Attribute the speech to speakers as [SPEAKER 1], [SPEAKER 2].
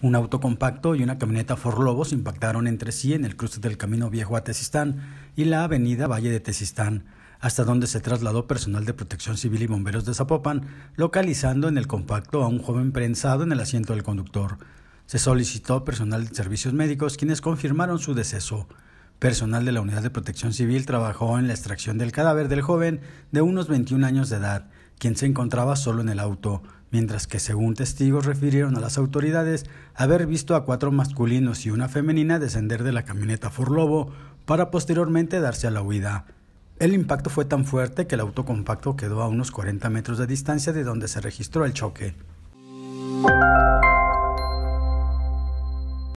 [SPEAKER 1] Un auto compacto y una camioneta Ford Lobos impactaron entre sí en el cruce del camino viejo a Tesistán y la avenida Valle de Tezistán, hasta donde se trasladó personal de protección civil y bomberos de Zapopan, localizando en el compacto a un joven prensado en el asiento del conductor. Se solicitó personal de servicios médicos quienes confirmaron su deceso. Personal de la Unidad de Protección Civil trabajó en la extracción del cadáver del joven de unos 21 años de edad, quien se encontraba solo en el auto mientras que según testigos refirieron a las autoridades haber visto a cuatro masculinos y una femenina descender de la camioneta Furlobo para posteriormente darse a la huida. El impacto fue tan fuerte que el auto compacto quedó a unos 40 metros de distancia de donde se registró el choque.